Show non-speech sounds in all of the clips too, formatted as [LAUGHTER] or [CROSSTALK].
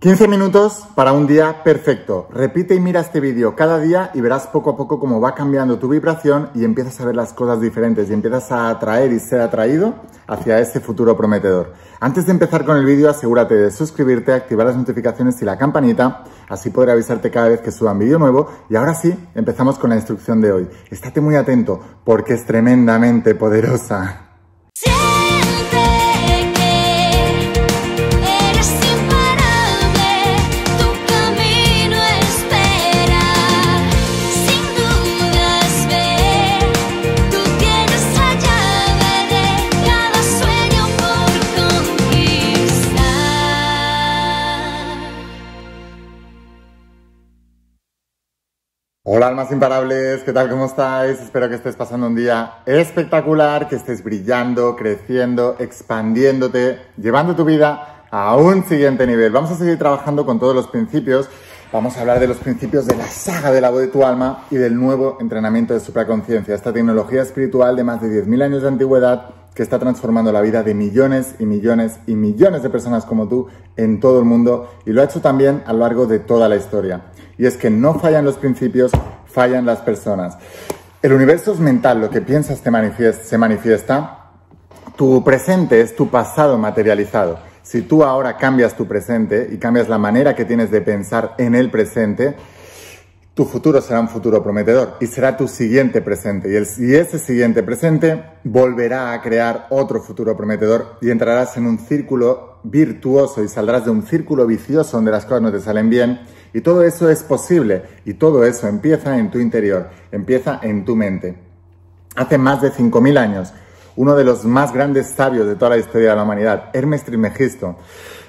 15 minutos para un día perfecto. Repite y mira este vídeo cada día y verás poco a poco cómo va cambiando tu vibración y empiezas a ver las cosas diferentes y empiezas a atraer y ser atraído hacia ese futuro prometedor. Antes de empezar con el vídeo, asegúrate de suscribirte, activar las notificaciones y la campanita, así podré avisarte cada vez que suba un vídeo nuevo. Y ahora sí, empezamos con la instrucción de hoy. Estate muy atento porque es tremendamente poderosa. Hola almas imparables, ¿qué tal? ¿Cómo estáis? Espero que estés pasando un día espectacular, que estés brillando, creciendo, expandiéndote, llevando tu vida a un siguiente nivel. Vamos a seguir trabajando con todos los principios. Vamos a hablar de los principios de la saga de la voz de tu alma y del nuevo entrenamiento de supraconciencia, esta tecnología espiritual de más de 10.000 años de antigüedad que está transformando la vida de millones y millones y millones de personas como tú en todo el mundo y lo ha hecho también a lo largo de toda la historia. Y es que no fallan los principios, fallan las personas. El universo es mental, lo que piensas te se manifiesta. Tu presente es tu pasado materializado. Si tú ahora cambias tu presente y cambias la manera que tienes de pensar en el presente, tu futuro será un futuro prometedor y será tu siguiente presente. Y, ese siguiente presente volverá a crear otro futuro prometedor y entrarás en un círculo virtuoso y saldrás de un círculo vicioso donde las cosas no te salen bien. Y todo eso es posible y todo eso empieza en tu interior, empieza en tu mente. Hace más de 5.000 años, uno de los más grandes sabios de toda la historia de la humanidad, Hermes Trismegisto,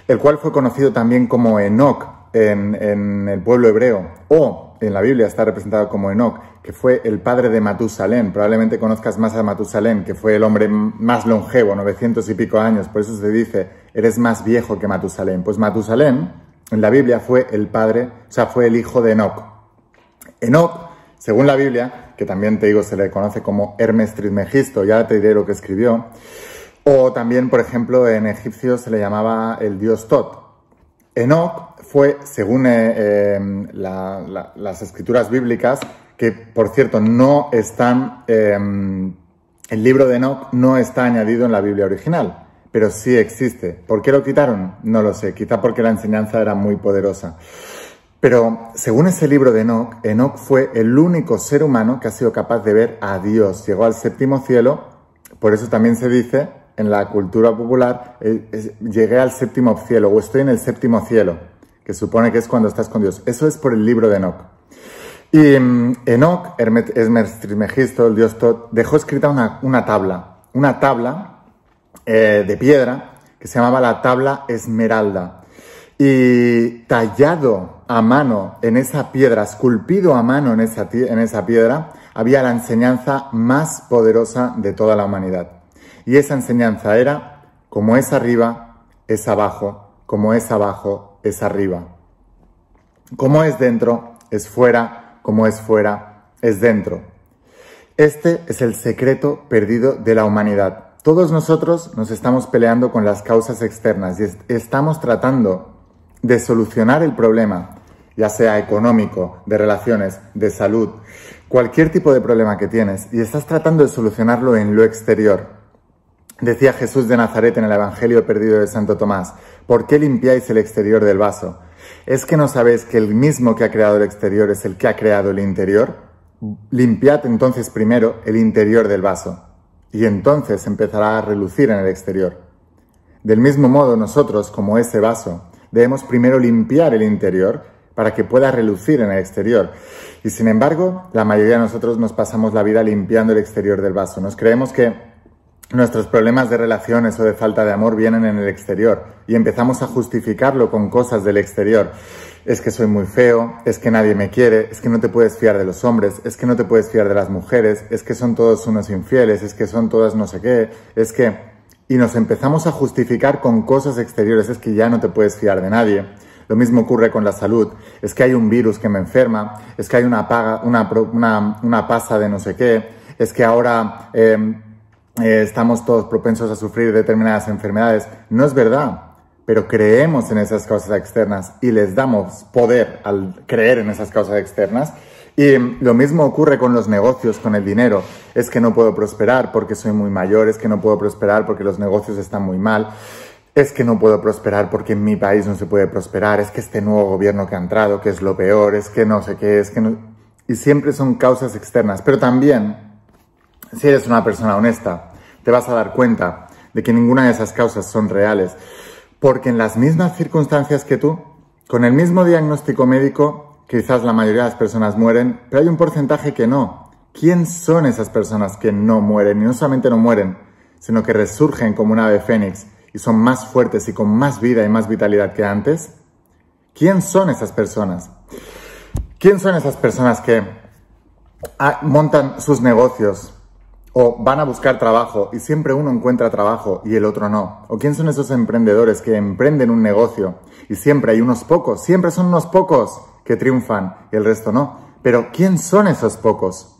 el cual fue conocido también como Enoch, en, el pueblo hebreo o en la Biblia está representado como Enoch, que fue el padre de Matusalén. Probablemente conozcas más a Matusalén, que fue el hombre más longevo, 900 y pico años. Por eso se dice, eres más viejo que Matusalén. Pues Matusalén en la Biblia fue el padre, o sea, fue el hijo de Enoch. Enoch, según la Biblia, que también te digo se le conoce como Hermes Trismegisto, ya te diré lo que escribió, o también, por ejemplo, en egipcio se le llamaba el dios Tot. Enoch fue, según eh, em, las escrituras bíblicas, que por cierto no están, em, el libro de Enoch no está añadido en la Biblia original, pero sí existe. ¿Por qué lo quitaron? No lo sé, quizá porque la enseñanza era muy poderosa. Pero según ese libro de Enoch, Enoch fue el único ser humano que ha sido capaz de ver a Dios. Llegó al séptimo cielo, por eso también se dice en la cultura popular, eh, llegué al séptimo cielo o estoy en el séptimo cielo que supone que es cuando estás con Dios. Eso es por el libro de Enoch. Y mm, Enoch, Esmertrimegisto, el dios Tod, dejó escrita una, tabla, una tabla eh, de piedra que se llamaba la tabla esmeralda. Y tallado a mano en esa piedra, esculpido a mano en esa, en esa piedra, había la enseñanza más poderosa de toda la humanidad. Y esa enseñanza era, como es arriba, es abajo, como es abajo, es arriba. Como es dentro, es fuera, como es fuera, es dentro. Este es el secreto perdido de la humanidad. Todos nosotros nos estamos peleando con las causas externas y estamos tratando de solucionar el problema, ya sea económico, de relaciones, de salud, cualquier tipo de problema que tienes, y estás tratando de solucionarlo en lo exterior. Decía Jesús de Nazaret en el Evangelio perdido de Santo Tomás, ¿por qué limpiáis el exterior del vaso? ¿Es que no sabéis que el mismo que ha creado el exterior es el que ha creado el interior? Limpiad entonces primero el interior del vaso, y entonces empezará a relucir en el exterior. Del mismo modo nosotros, como ese vaso, debemos primero limpiar el interior para que pueda relucir en el exterior. Y sin embargo, la mayoría de nosotros nos pasamos la vida limpiando el exterior del vaso. Nos creemos que Nuestros problemas de relaciones o de falta de amor vienen en el exterior y empezamos a justificarlo con cosas del exterior. Es que soy muy feo, es que nadie me quiere, es que no te puedes fiar de los hombres, es que no te puedes fiar de las mujeres, es que son todos unos infieles, es que son todas no sé qué, es que... Y nos empezamos a justificar con cosas exteriores, es que ya no te puedes fiar de nadie. Lo mismo ocurre con la salud. Es que hay un virus que me enferma, es que hay una paga, una, una, pasa de no sé qué, es que ahora em, eh, estamos todos propensos a sufrir determinadas enfermedades. No es verdad, pero creemos en esas causas externas y les damos poder al creer en esas causas externas. Y lo mismo ocurre con los negocios, con el dinero. Es que no puedo prosperar porque soy muy mayor, es que no puedo prosperar porque los negocios están muy mal, es que no puedo prosperar porque en mi país no se puede prosperar, es que este nuevo gobierno que ha entrado, que es lo peor, es que no sé qué, es que Y siempre son causas externas, pero también si eres una persona honesta, te vas a dar cuenta de que ninguna de esas causas son reales, porque en las mismas circunstancias que tú, con el mismo diagnóstico médico, quizás la mayoría de las personas mueren, pero hay un porcentaje que no. ¿Quién son esas personas que no mueren? Y no solamente no mueren, sino que resurgen como un ave fénix y son más fuertes y con más vida y más vitalidad que antes. ¿Quién son esas personas? ¿Quién son esas personas que ah, montan sus negocios o van a buscar trabajo y siempre uno encuentra trabajo y el otro no. ¿O quién son esos emprendedores que emprenden un negocio y siempre hay unos pocos, siempre son unos pocos que triunfan y el resto no? Pero ¿quién son esos pocos?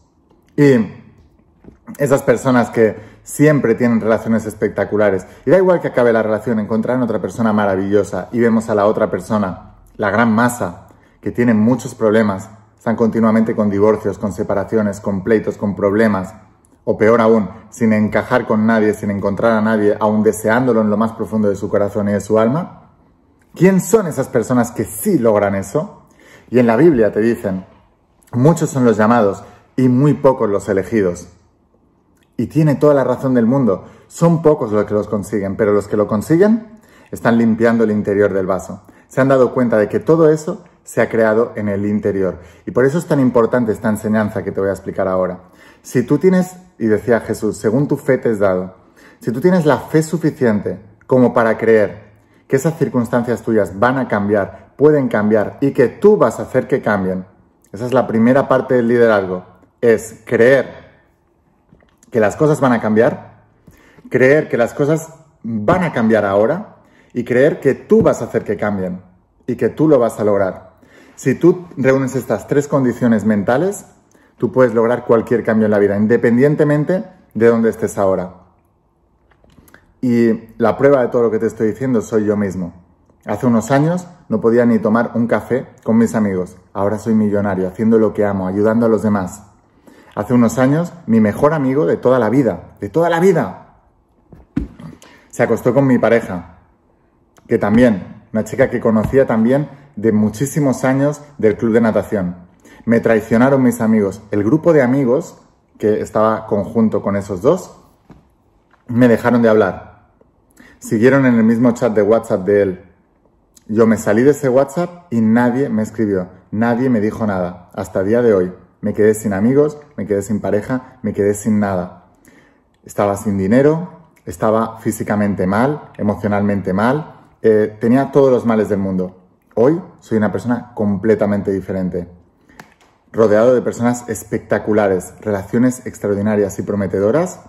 Y esas personas que siempre tienen relaciones espectaculares. Y da igual que acabe la relación, encontrarán otra persona maravillosa y vemos a la otra persona, la gran masa, que tiene muchos problemas, están continuamente con divorcios, con separaciones, con pleitos, con problemas o peor aún, sin encajar con nadie, sin encontrar a nadie, aún deseándolo en lo más profundo de su corazón y de su alma? ¿Quién son esas personas que sí logran eso? Y en la Biblia te dicen, muchos son los llamados y muy pocos los elegidos. Y tiene toda la razón del mundo, son pocos los que los consiguen, pero los que lo consiguen están limpiando el interior del vaso. Se han dado cuenta de que todo eso se ha creado en el interior. Y por eso es tan importante esta enseñanza que te voy a explicar ahora. Si tú tienes, y decía Jesús, según tu fe te es dado, si tú tienes la fe suficiente como para creer que esas circunstancias tuyas van a cambiar, pueden cambiar y que tú vas a hacer que cambien, esa es la primera parte del liderazgo, es creer que las cosas van a cambiar, creer que las cosas van a cambiar ahora y creer que tú vas a hacer que cambien y que tú lo vas a lograr. Si tú reúnes estas tres condiciones mentales, tú puedes lograr cualquier cambio en la vida, independientemente de dónde estés ahora. Y la prueba de todo lo que te estoy diciendo soy yo mismo. Hace unos años no podía ni tomar un café con mis amigos. Ahora soy millonario, haciendo lo que amo, ayudando a los demás. Hace unos años, mi mejor amigo de toda la vida, de toda la vida, se acostó con mi pareja, que también, una chica que conocía también de muchísimos años del club de natación. Me traicionaron mis amigos. El grupo de amigos que estaba conjunto con esos dos, me dejaron de hablar. Siguieron en el mismo chat de WhatsApp de él. Yo me salí de ese WhatsApp y nadie me escribió, nadie me dijo nada. Hasta el día de hoy. Me quedé sin amigos, me quedé sin pareja, me quedé sin nada. Estaba sin dinero, estaba físicamente mal, emocionalmente mal, eh, tenía todos los males del mundo. Hoy soy una persona completamente diferente rodeado de personas espectaculares, relaciones extraordinarias y prometedoras,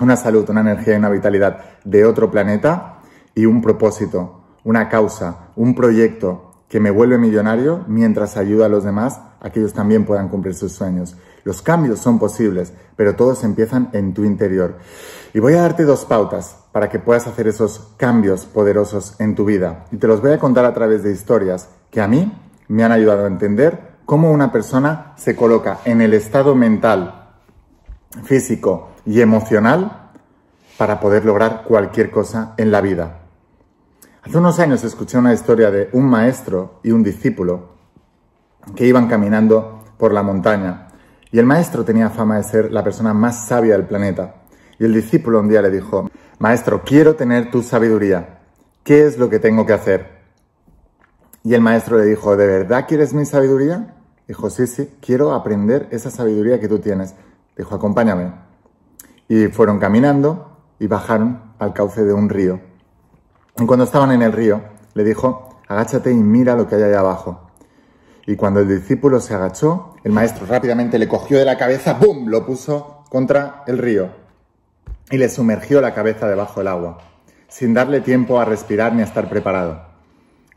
una salud, una energía y una vitalidad de otro planeta y un propósito, una causa, un proyecto que me vuelve millonario mientras ayuda a los demás a que ellos también puedan cumplir sus sueños. Los cambios son posibles, pero todos empiezan en tu interior. Y voy a darte dos pautas para que puedas hacer esos cambios poderosos en tu vida. Y te los voy a contar a través de historias que a mí me han ayudado a entender cómo una persona se coloca en el estado mental, físico y emocional para poder lograr cualquier cosa en la vida. Hace unos años escuché una historia de un maestro y un discípulo que iban caminando por la montaña y el maestro tenía fama de ser la persona más sabia del planeta. Y el discípulo un día le dijo, Maestro, quiero tener tu sabiduría. ¿Qué es lo que tengo que hacer? Y el maestro le dijo, ¿de verdad quieres mi sabiduría? Dijo, sí, sí, quiero aprender esa sabiduría que tú tienes. Dijo, acompáñame. Y fueron caminando y bajaron al cauce de un río. Y cuando estaban en el río, le dijo, agáchate y mira lo que hay allá abajo. Y cuando el discípulo se agachó, el maestro rápidamente le cogió de la cabeza, ¡bum!, lo puso contra el río y le sumergió la cabeza debajo del agua, sin darle tiempo a respirar ni a estar preparado.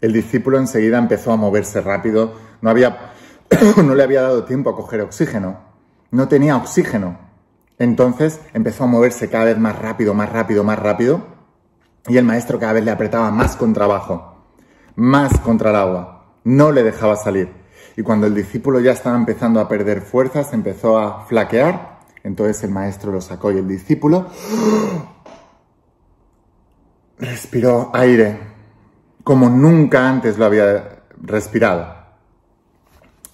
El discípulo enseguida empezó a moverse rápido, no, había, [COUGHS] no le había dado tiempo a coger oxígeno, no tenía oxígeno. Entonces empezó a moverse cada vez más rápido, más rápido, más rápido, y el maestro cada vez le apretaba más contra abajo, más contra el agua, no le dejaba salir. Y cuando el discípulo ya estaba empezando a perder fuerzas, empezó a flaquear, entonces el maestro lo sacó y el discípulo [GASPS] respiró aire como nunca antes lo había respirado.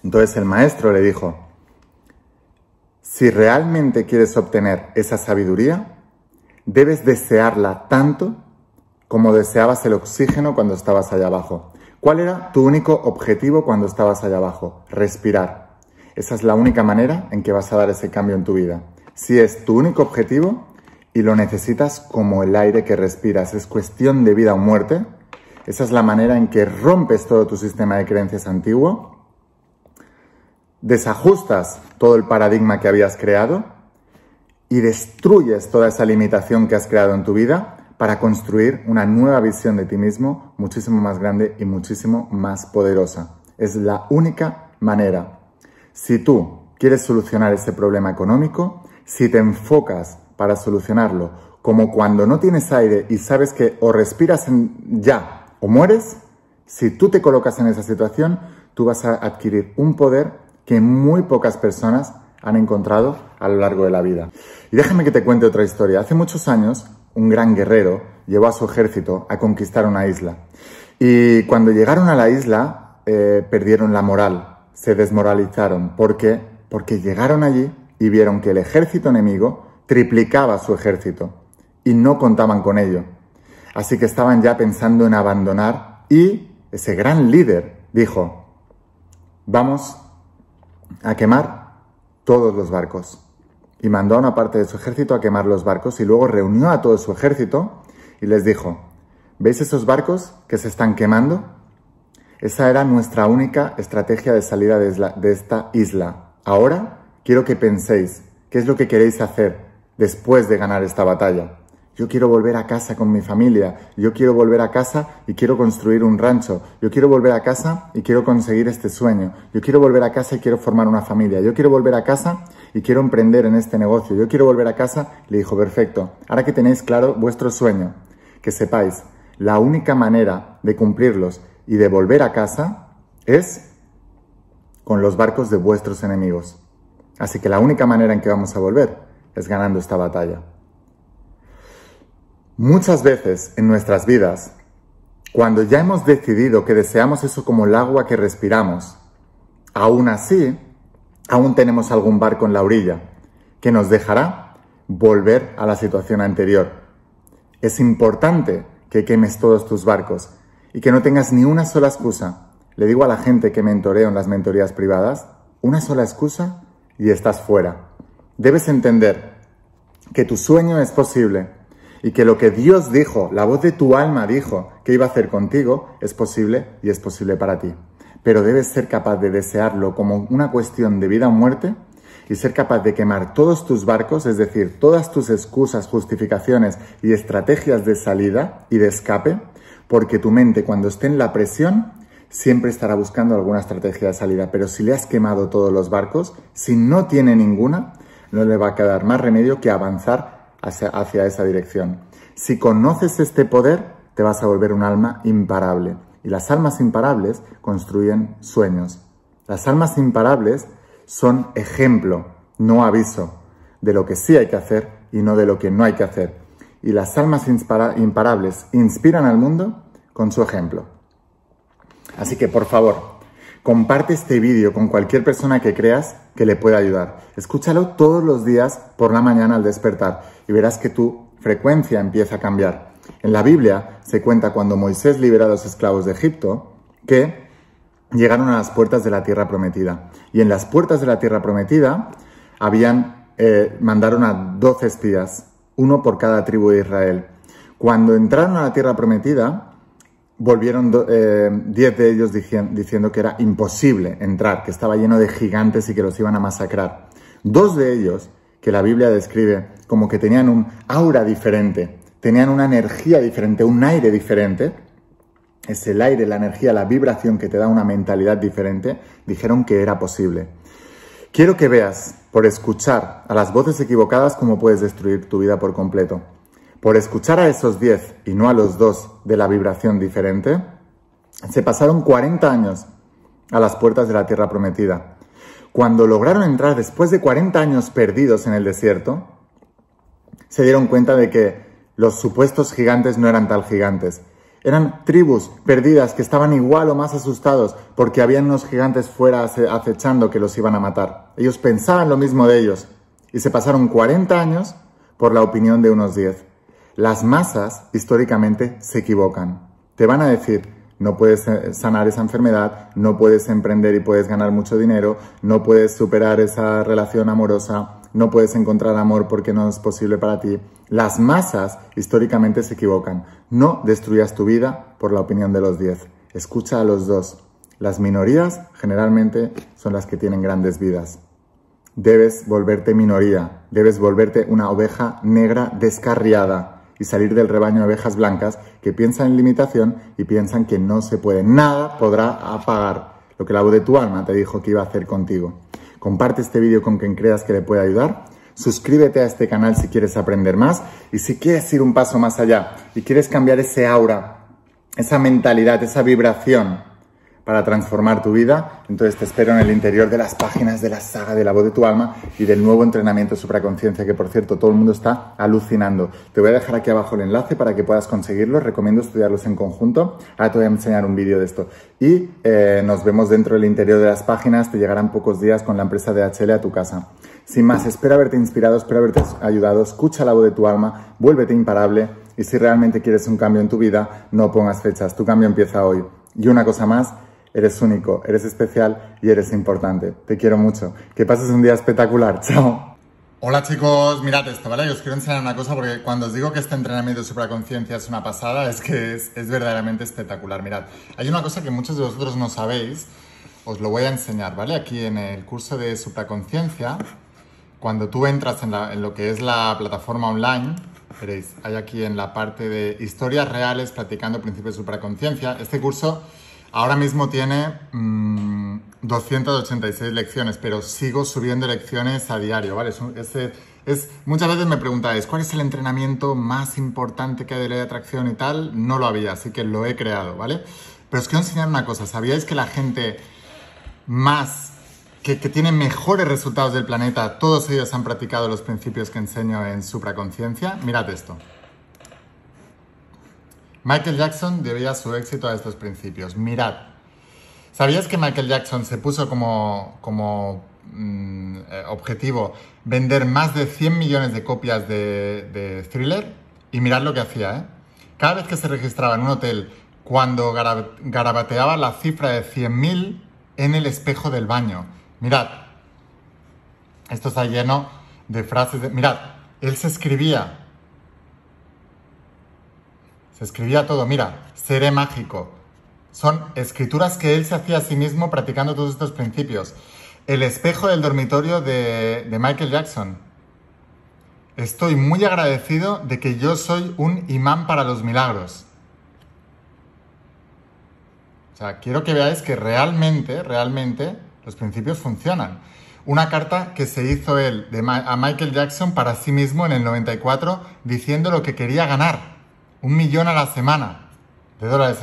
Entonces el maestro le dijo, si realmente quieres obtener esa sabiduría, debes desearla tanto como deseabas el oxígeno cuando estabas allá abajo. ¿Cuál era tu único objetivo cuando estabas allá abajo? Respirar. Esa es la única manera en que vas a dar ese cambio en tu vida. Si es tu único objetivo y lo necesitas como el aire que respiras, es cuestión de vida o muerte, esa es la manera en que rompes todo tu sistema de creencias antiguo, desajustas todo el paradigma que habías creado y destruyes toda esa limitación que has creado en tu vida para construir una nueva visión de ti mismo muchísimo más grande y muchísimo más poderosa. Es la única manera. Si tú quieres solucionar ese problema económico, si te enfocas para solucionarlo, como cuando no tienes aire y sabes que o respiras en ya o mueres, si tú te colocas en esa situación, tú vas a adquirir un poder que muy pocas personas han encontrado a lo largo de la vida. Y déjame que te cuente otra historia. Hace muchos años, un gran guerrero llevó a su ejército a conquistar una isla. Y cuando llegaron a la isla, eh, perdieron la moral, se desmoralizaron. ¿Por qué? Porque llegaron allí y vieron que el ejército enemigo triplicaba su ejército y no contaban con ello así que estaban ya pensando en abandonar y ese gran líder dijo, vamos a quemar todos los barcos. Y mandó a una parte de su ejército a quemar los barcos y luego reunió a todo su ejército y les dijo, ¿veis esos barcos que se están quemando? Esa era nuestra única estrategia de salida de, de esta isla. Ahora quiero que penséis qué es lo que queréis hacer después de ganar esta batalla. Yo quiero volver a casa con mi familia. Yo quiero volver a casa y quiero construir un rancho. Yo quiero volver a casa y quiero conseguir este sueño. Yo quiero volver a casa y quiero formar una familia. Yo quiero volver a casa y quiero emprender en este negocio. Yo quiero volver a casa. Le dijo, perfecto. Ahora que tenéis claro vuestro sueño, que sepáis, la única manera de cumplirlos y de volver a casa es con los barcos de vuestros enemigos. Así que la única manera en que vamos a volver es ganando esta batalla. Muchas veces en nuestras vidas, cuando ya hemos decidido que deseamos eso como el agua que respiramos, aún así, aún tenemos algún barco en la orilla que nos dejará volver a la situación anterior. Es importante que quemes todos tus barcos y que no tengas ni una sola excusa. Le digo a la gente que mentoreo en las mentorías privadas, una sola excusa y estás fuera. Debes entender que tu sueño es posible y que lo que Dios dijo, la voz de tu alma dijo que iba a hacer contigo, es posible y es posible para ti. Pero debes ser capaz de desearlo como una cuestión de vida o muerte y ser capaz de quemar todos tus barcos, es decir, todas tus excusas, justificaciones y estrategias de salida y de escape, porque tu mente cuando esté en la presión siempre estará buscando alguna estrategia de salida, pero si le has quemado todos los barcos, si no tiene ninguna, no le va a quedar más remedio que avanzar hacia, esa dirección. Si conoces este poder, te vas a volver un alma imparable. Y las almas imparables construyen sueños. Las almas imparables son ejemplo, no aviso, de lo que sí hay que hacer y no de lo que no hay que hacer. Y las almas imparables inspiran al mundo con su ejemplo. Así que, por favor, comparte este vídeo con cualquier persona que creas que le puede ayudar. Escúchalo todos los días por la mañana al despertar y verás que tu frecuencia empieza a cambiar. En la Biblia se cuenta cuando Moisés libera a los esclavos de Egipto que llegaron a las puertas de la tierra prometida. Y en las puertas de la tierra prometida habían, eh, mandaron a 12 espías, uno por cada tribu de Israel. Cuando entraron a la tierra prometida, volvieron eh, diez de ellos diciendo que era imposible entrar, que estaba lleno de gigantes y que los iban a masacrar. Dos de ellos, que la Biblia describe como que tenían un aura diferente, tenían una energía diferente, un aire diferente, es el aire, la energía, la vibración que te da una mentalidad diferente, dijeron que era posible. Quiero que veas, por escuchar a las voces equivocadas, cómo puedes destruir tu vida por completo por escuchar a esos 10 y no a los dos de la vibración diferente, se pasaron 40 años a las puertas de la tierra prometida. Cuando lograron entrar después de 40 años perdidos en el desierto, se dieron cuenta de que los supuestos gigantes no eran tal gigantes. Eran tribus perdidas que estaban igual o más asustados porque habían unos gigantes fuera acechando que los iban a matar. Ellos pensaban lo mismo de ellos y se pasaron 40 años por la opinión de unos 10. Las masas históricamente se equivocan. Te van a decir, no puedes eh, sanar esa enfermedad, no puedes emprender y puedes ganar mucho dinero, no puedes superar esa relación amorosa, no puedes encontrar amor porque no es posible para ti. Las masas históricamente se equivocan. No destruyas tu vida por la opinión de los diez. Escucha a los dos. Las minorías generalmente son las que tienen grandes vidas. Debes volverte minoría, debes volverte una oveja negra descarriada y salir del rebaño de abejas blancas que piensan en limitación y piensan que no se puede, nada podrá apagar lo que la voz de tu alma te dijo que iba a hacer contigo. Comparte este vídeo con quien creas que le puede ayudar. Suscríbete a este canal si quieres aprender más y si quieres ir un paso más allá y quieres cambiar ese aura, esa mentalidad, esa vibración para transformar tu vida. Entonces te espero en el interior de las páginas de la saga de la voz de tu alma y del nuevo entrenamiento de supraconciencia que por cierto todo el mundo está alucinando. Te voy a dejar aquí abajo el enlace para que puedas conseguirlo. Recomiendo estudiarlos en conjunto. Ahora te voy a enseñar un vídeo de esto. Y eh, nos vemos dentro del interior de las páginas. Te llegarán pocos días con la empresa de HL a tu casa. Sin más, espero haberte inspirado, espero haberte ayudado. Escucha la voz de tu alma, vuélvete imparable y si realmente quieres un cambio en tu vida, no pongas fechas. Tu cambio empieza hoy. Y una cosa más, Eres único, eres especial y eres importante. Te quiero mucho. Que pases un día espectacular. [LAUGHS] Chao. Hola chicos, mirad esto, ¿vale? Yo os quiero enseñar una cosa porque cuando os digo que este entrenamiento de supraconciencia es una pasada, es que es, verdaderamente espectacular. Mirad, hay una cosa que muchos de vosotros no sabéis, os lo voy a enseñar, ¿vale? Aquí en el curso de supraconciencia, cuando tú entras en, en lo que es la plataforma online, veréis, hay aquí en la parte de historias reales practicando principios de supraconciencia, este curso Ahora mismo tiene 286 mm, lecciones, pero sigo subiendo lecciones a diario, ¿vale? muchas veces me preguntáis, ¿cuál es el entrenamiento más importante que hay de ley de atracción y tal? No lo había, así que lo he creado, ¿vale? Pero os quiero enseñar una cosa. ¿Sabíais que la gente más, que, que tiene mejores resultados del planeta, todos ellos han practicado los principios que enseño en Supraconciencia? Mirad esto. Michael Jackson debía su éxito a estos principios. Mirad, ¿sabías que Michael Jackson se puso como, como mm, eh, objetivo vender más de 100 millones de copias de, thriller? Y mirad lo que hacía, ¿eh? Cada vez que se registraba en un hotel, cuando garabateaba la cifra de 100.000 en el espejo del baño. Mirad, esto está lleno de frases de... Mirad, él se escribía escribía todo, mira, seré mágico. Son escrituras que él se hacía a sí mismo practicando todos estos principios. El espejo del dormitorio de, Michael Jackson. Estoy muy agradecido de que yo soy un imán para los milagros. O sea, quiero que veáis que realmente, realmente, los principios funcionan. Una carta que se hizo él a Michael Jackson para sí mismo en el 94 diciendo lo que quería ganar un millón a la semana de dólares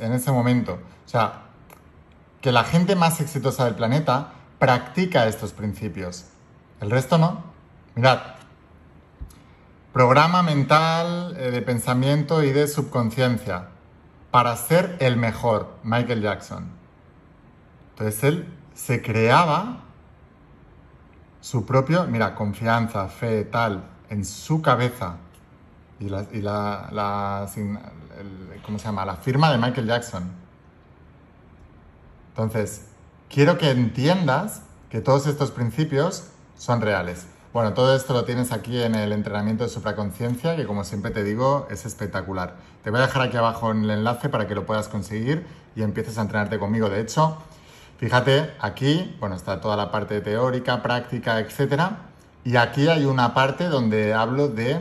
en ese, momento. O sea, que la gente más exitosa del planeta practica estos principios. El resto no. Mirad, programa mental eh, de pensamiento y de subconsciencia para ser el mejor, Michael Jackson. Entonces él se creaba su propio, mira, confianza, fe, tal, en su cabeza y la, ¿cómo se llama? La firma de Michael Jackson. Entonces, quiero que entiendas que todos estos principios son reales. Bueno, todo esto lo tienes aquí en el entrenamiento de supraconciencia, que como siempre te digo, es espectacular. Te voy a dejar aquí abajo en el enlace para que lo puedas conseguir y empieces a entrenarte conmigo. De hecho, fíjate, aquí, bueno, está toda la parte teórica, práctica, etc. Y aquí hay una parte donde hablo de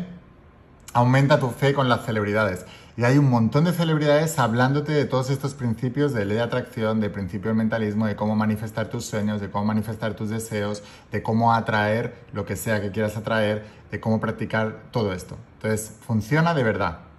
aumenta tu fe con las celebridades. Y hay un montón de celebridades hablándote de todos estos principios de ley de atracción, de principio del mentalismo, de cómo manifestar tus sueños, de cómo manifestar tus deseos, de cómo atraer lo que sea que quieras atraer, de cómo practicar todo esto. Entonces, funciona de verdad.